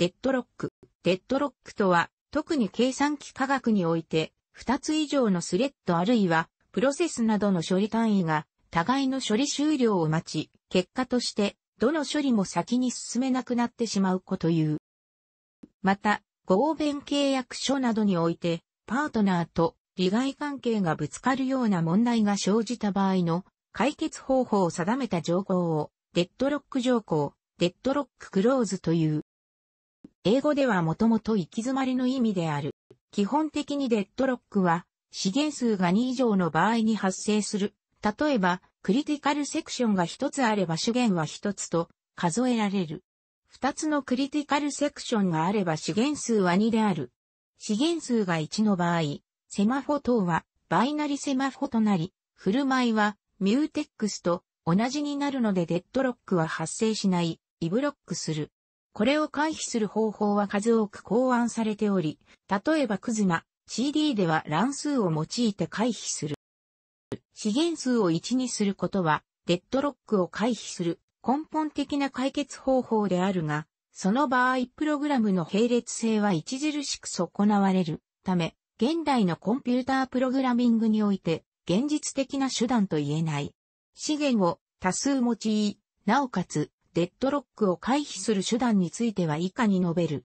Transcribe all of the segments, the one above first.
デッドロック。デッドロックとは、特に計算機科学において、2つ以上のスレッドあるいは、プロセスなどの処理単位が、互いの処理終了を待ち、結果として、どの処理も先に進めなくなってしまうこという。また、合弁契約書などにおいて、パートナーと利害関係がぶつかるような問題が生じた場合の解決方法を定めた条項を、デッドロック条項、デッドロッククローズという。英語ではもともと行き詰まりの意味である。基本的にデッドロックは、資源数が2以上の場合に発生する。例えば、クリティカルセクションが1つあれば資源は1つと数えられる。2つのクリティカルセクションがあれば資源数は2である。資源数が1の場合、セマフォ等はバイナリセマフォとなり、振る舞いはミューテックスと同じになるのでデッドロックは発生しない、イブロックする。これを回避する方法は数多く考案されており、例えばクズマ、CD では乱数を用いて回避する。資源数を1にすることは、デッドロックを回避する根本的な解決方法であるが、その場合プログラムの並列性は著しく損なわれるため、現代のコンピュータープログラミングにおいて、現実的な手段と言えない。資源を多数用い、なおかつデッドロックを回避する手段については以下に述べる。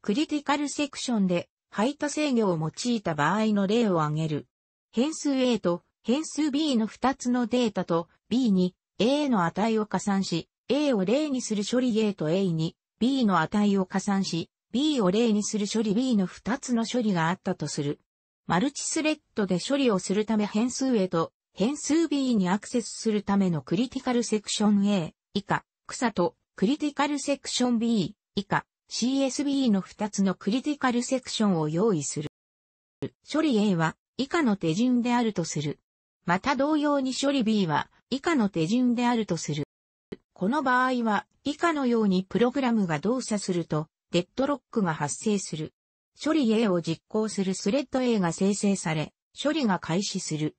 クリティカルセクションで排他制御を用いた場合の例を挙げる。変数 A と変数 B の2つのデータと B に A の値を加算し、A を例にする処理 A と A に B の値を加算し、B を例にする処理 B の2つの処理があったとする。マルチスレッドで処理をするため変数 A と変数 B にアクセスするためのクリティカルセクション A 以下、草とクリティカルセクション B 以下、CSB の2つのクリティカルセクションを用意する。処理 A は以下の手順であるとする。また同様に処理 B は以下の手順であるとする。この場合は以下のようにプログラムが動作するとデッドロックが発生する。処理 A を実行するスレッド A が生成され、処理が開始する。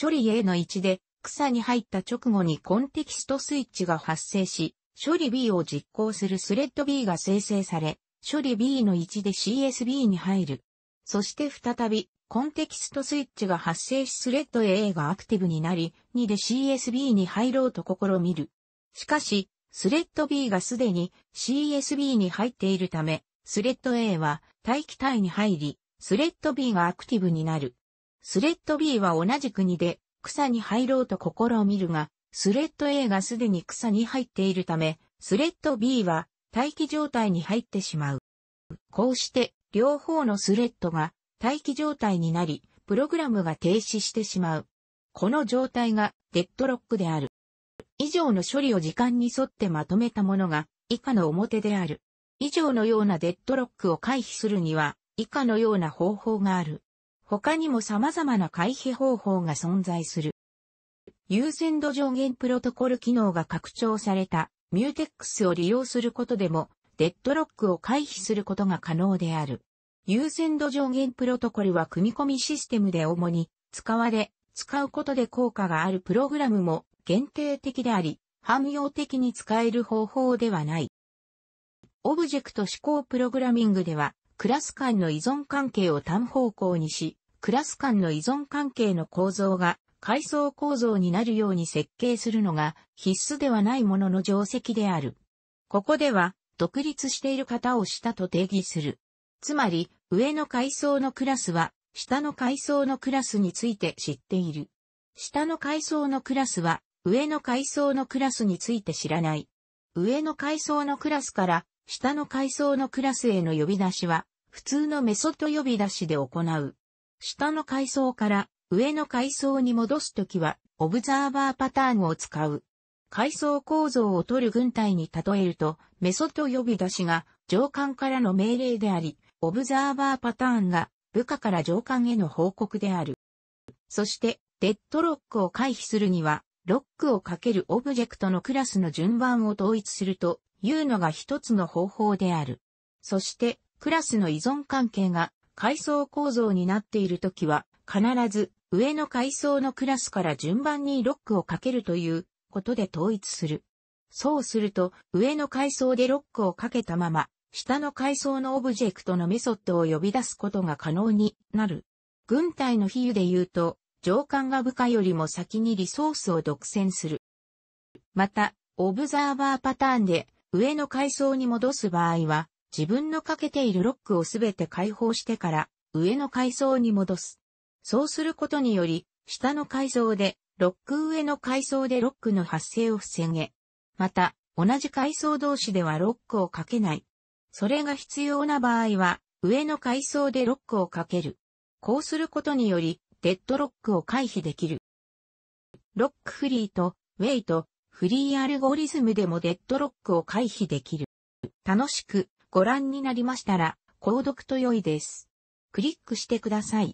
処理 A の1で草に入った直後にコンテキストスイッチが発生し、処理 B を実行するスレッド B が生成され、処理 B の1で CSB に入る。そして再び、コンテキストスイッチが発生しスレッド A がアクティブになり、2で CSB に入ろうと試みる。しかし、スレッド B がすでに CSB に入っているため、スレッド A は待機体に入り、スレッド B がアクティブになる。スレッド B は同じ国で草に入ろうと試みるが、スレッド A がすでに草に入っているため、スレッド B は待機状態に入ってしまう。こうして、両方のスレッドが待機状態になり、プログラムが停止してしまう。この状態がデッドロックである。以上の処理を時間に沿ってまとめたものが以下の表である。以上のようなデッドロックを回避するには以下のような方法がある。他にも様々な回避方法が存在する。優先度上限プロトコル機能が拡張されたミューテックスを利用することでもデッドロックを回避することが可能である。優先度上限プロトコルは組み込みシステムで主に使われ、使うことで効果があるプログラムも限定的であり、汎用的に使える方法ではない。オブジェクト指向プログラミングでは、クラス間の依存関係を単方向にし、クラス間の依存関係の構造が階層構造になるように設計するのが必須ではないものの定石である。ここでは、独立している方を下と定義する。つまり、上の階層のクラスは、下の階層のクラスについて知っている。下の階層のクラスは、上の階層のクラスについて知らない。上の階層のクラスから下の階層のクラスへの呼び出しは、普通のメソッド呼び出しで行う。下の階層から上の階層に戻すときは、オブザーバーパターンを使う。階層構造を取る軍隊に例えると、メソッド呼び出しが上官からの命令であり、オブザーバーパターンが部下から上官への報告である。そして、デッドロックを回避するには、ロックをかけるオブジェクトのクラスの順番を統一すると、いうのが一つの方法である。そして、クラスの依存関係が階層構造になっているときは、必ず上の階層のクラスから順番にロックをかけるということで統一する。そうすると、上の階層でロックをかけたまま、下の階層のオブジェクトのメソッドを呼び出すことが可能になる。軍隊の比喩で言うと、上官が部下よりも先にリソースを独占する。また、オブザーバーパターンで上の階層に戻す場合は、自分のかけているロックをすべて解放してから、上の階層に戻す。そうすることにより、下の階層で、ロック上の階層でロックの発生を防げ。また、同じ階層同士ではロックをかけない。それが必要な場合は、上の階層でロックをかける。こうすることにより、デッドロックを回避できる。ロックフリーと、ウェイト、フリーアルゴリズムでもデッドロックを回避できる。楽しくご覧になりましたら、購読と良いです。クリックしてください。